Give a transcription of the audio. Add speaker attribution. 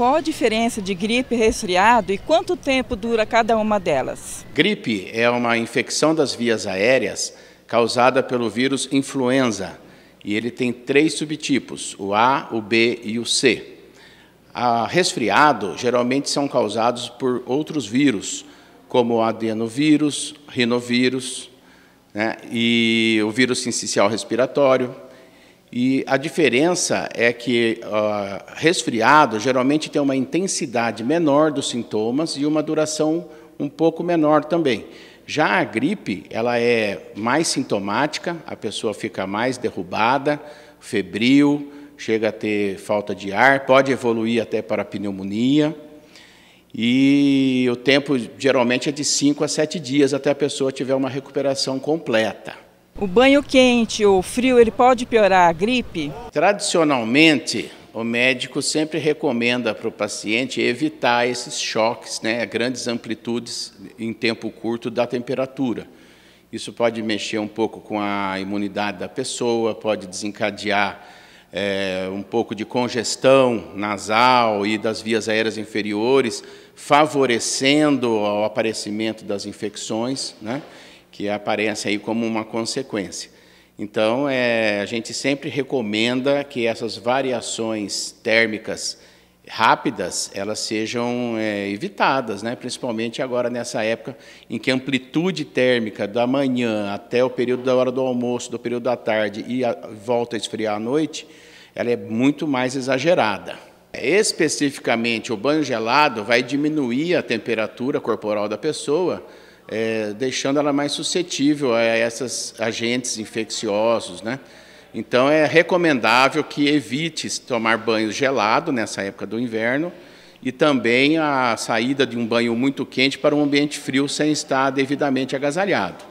Speaker 1: Qual a diferença de gripe e resfriado e quanto tempo dura cada uma delas? Gripe é uma infecção das vias aéreas causada pelo vírus influenza e ele tem três subtipos: o A, o B e o C. A resfriado geralmente são causados por outros vírus, como o adenovírus, rinovírus né, e o vírus sincicial respiratório, e a diferença é que uh, resfriado geralmente tem uma intensidade menor dos sintomas e uma duração um pouco menor também. Já a gripe, ela é mais sintomática, a pessoa fica mais derrubada, febril, chega a ter falta de ar, pode evoluir até para pneumonia. E o tempo geralmente é de 5 a 7 dias até a pessoa tiver uma recuperação completa. O banho quente ou frio, ele pode piorar a gripe? Tradicionalmente, o médico sempre recomenda para o paciente evitar esses choques, né, grandes amplitudes em tempo curto da temperatura. Isso pode mexer um pouco com a imunidade da pessoa, pode desencadear é, um pouco de congestão nasal e das vias aéreas inferiores, favorecendo o aparecimento das infecções, né? que aparece aí como uma consequência. Então, é, a gente sempre recomenda que essas variações térmicas rápidas elas sejam é, evitadas, né? principalmente agora nessa época em que a amplitude térmica da manhã até o período da hora do almoço, do período da tarde e a, volta a esfriar à noite, ela é muito mais exagerada. Especificamente, o banho gelado vai diminuir a temperatura corporal da pessoa é, deixando ela mais suscetível a esses agentes infecciosos, né? Então é recomendável que evite tomar banho gelado nessa época do inverno e também a saída de um banho muito quente para um ambiente frio sem estar devidamente agasalhado.